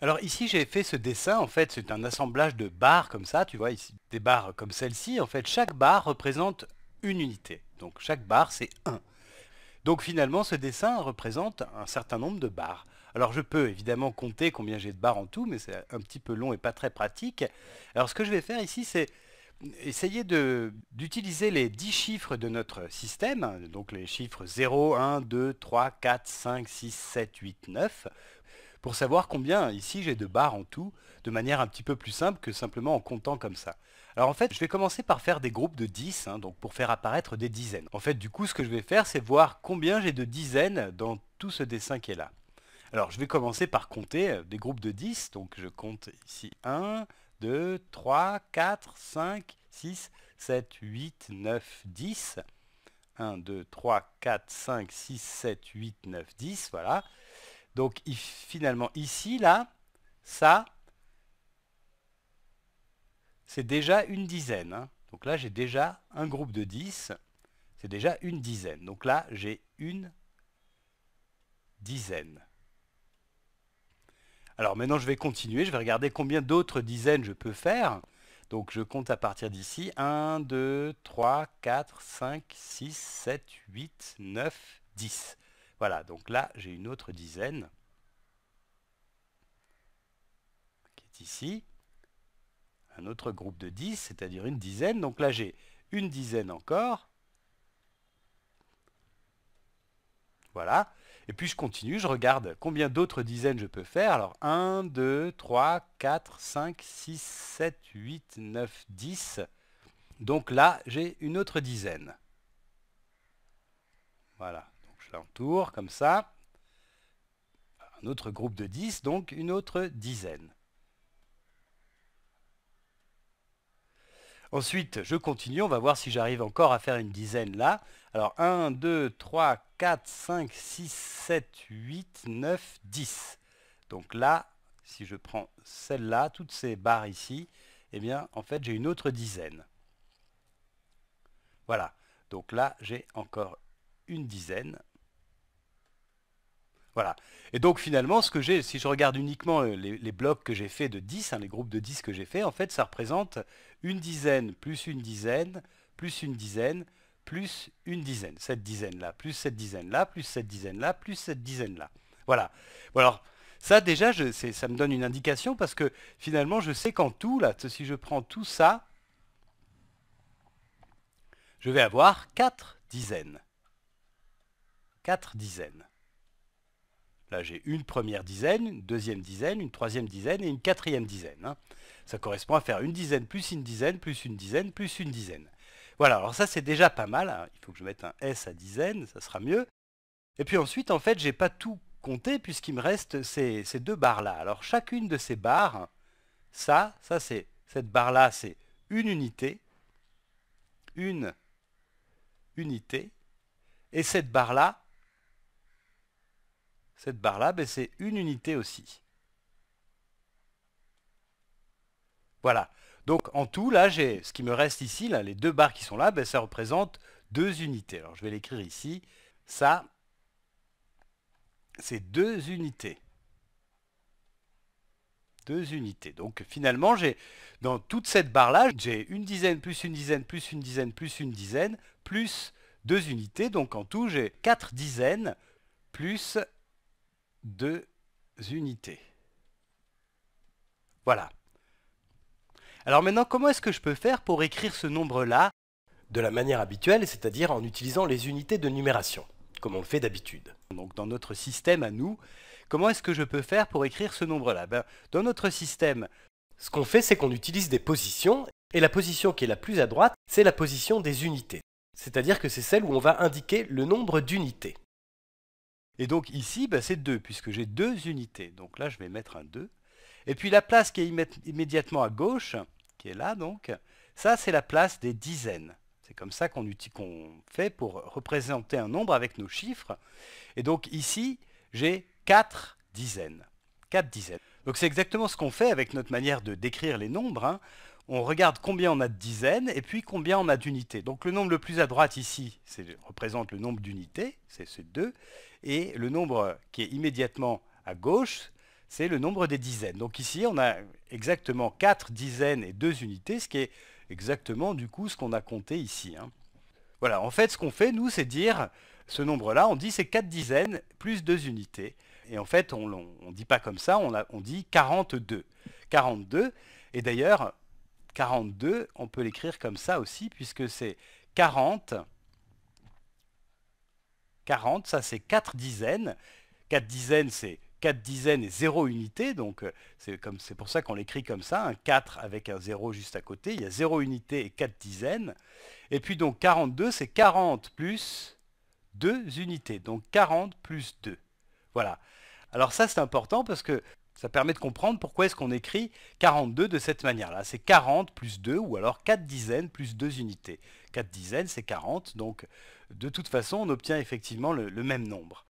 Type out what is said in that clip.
Alors ici j'ai fait ce dessin, en fait c'est un assemblage de barres comme ça, tu vois ici des barres comme celle-ci, en fait chaque barre représente une unité, donc chaque barre c'est 1. Donc finalement ce dessin représente un certain nombre de barres. Alors je peux évidemment compter combien j'ai de barres en tout, mais c'est un petit peu long et pas très pratique. Alors ce que je vais faire ici c'est essayer d'utiliser les 10 chiffres de notre système, donc les chiffres 0, 1, 2, 3, 4, 5, 6, 7, 8, 9, pour savoir combien ici j'ai de barres en tout, de manière un petit peu plus simple que simplement en comptant comme ça. Alors en fait, je vais commencer par faire des groupes de 10, hein, donc pour faire apparaître des dizaines. En fait, du coup, ce que je vais faire, c'est voir combien j'ai de dizaines dans tout ce dessin qui est là. Alors, je vais commencer par compter euh, des groupes de 10, donc je compte ici 1, 2, 3, 4, 5, 6, 7, 8, 9, 10. 1, 2, 3, 4, 5, 6, 7, 8, 9, 10, voilà. Donc finalement, ici, là, ça, c'est déjà une dizaine. Hein. Donc là, j'ai déjà un groupe de 10. C'est déjà une dizaine. Donc là, j'ai une dizaine. Alors maintenant, je vais continuer. Je vais regarder combien d'autres dizaines je peux faire. Donc je compte à partir d'ici. 1, 2, 3, 4, 5, 6, 7, 8, 9, 10. Voilà, donc là, j'ai une autre dizaine. ici, un autre groupe de 10, c'est-à-dire une dizaine. Donc là, j'ai une dizaine encore. Voilà. Et puis je continue, je regarde combien d'autres dizaines je peux faire. Alors 1, 2, 3, 4, 5, 6, 7, 8, 9, 10. Donc là, j'ai une autre dizaine. Voilà, donc je l'entoure comme ça. Un autre groupe de 10, donc une autre dizaine. Ensuite, je continue, on va voir si j'arrive encore à faire une dizaine là. Alors 1, 2, 3, 4, 5, 6, 7, 8, 9, 10. Donc là, si je prends celle-là, toutes ces barres ici, eh bien, en fait, j'ai une autre dizaine. Voilà. Donc là, j'ai encore une dizaine. Voilà. Et donc finalement, ce que j'ai, si je regarde uniquement euh, les, blocs que j'ai fait de 10, hein, les groupes de 10 que j'ai fait, en fait, ça représente une dizaine, plus une dizaine, plus une dizaine, plus une dizaine, cette dizaine-là, plus cette dizaine-là, plus cette dizaine-là, plus cette dizaine-là. Voilà. alors, ça déjà, je, ça me donne une indication parce que finalement, je sais qu'en tout, là, si je prends tout ça, je vais avoir 4 dizaines. 4 dizaines. Là, j'ai une première dizaine, une deuxième dizaine, une troisième dizaine et une quatrième dizaine. Hein. Ça correspond à faire une dizaine plus une dizaine plus une dizaine plus une dizaine. Voilà, alors ça c'est déjà pas mal. Hein. Il faut que je mette un S à dizaine, ça sera mieux. Et puis ensuite, en fait, j'ai pas tout compté puisqu'il me reste ces, ces deux barres-là. Alors chacune de ces barres, ça, ça c'est cette barre-là, c'est une unité, une unité, et cette barre-là, cette barre-là, ben c'est une unité aussi. Voilà. Donc en tout, là, j'ai ce qui me reste ici, là, les deux barres qui sont là, ben, ça représente deux unités. Alors je vais l'écrire ici. Ça, c'est deux unités. Deux unités. Donc finalement, j'ai dans toute cette barre-là, j'ai une dizaine, plus une dizaine, plus une dizaine, plus une dizaine, plus deux unités. Donc en tout, j'ai quatre dizaines, plus deux unités. Voilà. Alors maintenant, comment est-ce que je peux faire pour écrire ce nombre-là de la manière habituelle, c'est-à-dire en utilisant les unités de numération, comme on le fait d'habitude Donc dans notre système à nous, comment est-ce que je peux faire pour écrire ce nombre-là ben, Dans notre système, ce qu'on fait, c'est qu'on utilise des positions, et la position qui est la plus à droite, c'est la position des unités. C'est-à-dire que c'est celle où on va indiquer le nombre d'unités. Et donc ici, bah, c'est 2, puisque j'ai deux unités. Donc là, je vais mettre un 2. Et puis la place qui est immédiatement à gauche, qui est là donc, ça c'est la place des dizaines. C'est comme ça qu'on fait pour représenter un nombre avec nos chiffres. Et donc ici, j'ai 4 dizaines. 4 dizaines. Donc c'est exactement ce qu'on fait avec notre manière de décrire les nombres. Hein on regarde combien on a de dizaines et puis combien on a d'unités. Donc le nombre le plus à droite ici représente le nombre d'unités, c'est 2, et le nombre qui est immédiatement à gauche, c'est le nombre des dizaines. Donc ici, on a exactement 4 dizaines et 2 unités, ce qui est exactement du coup ce qu'on a compté ici. Hein. Voilà, en fait, ce qu'on fait, nous, c'est dire ce nombre-là, on dit c'est 4 dizaines plus 2 unités. Et en fait, on ne dit pas comme ça, on, on dit 42. 42, et d'ailleurs, 42, on peut l'écrire comme ça aussi, puisque c'est 40. 40, ça c'est 4 dizaines. 4 dizaines, c'est 4 dizaines et 0 unité, donc euh, c'est pour ça qu'on l'écrit comme ça, un 4 avec un 0 juste à côté, il y a 0 unité et 4 dizaines. Et puis donc 42, c'est 40 plus 2 unités, donc 40 plus 2. Voilà. Alors ça c'est important parce que ça permet de comprendre pourquoi est-ce qu'on écrit 42 de cette manière-là. C'est 40 plus 2 ou alors 4 dizaines plus 2 unités. 4 dizaines, c'est 40, donc de toute façon, on obtient effectivement le, même nombre.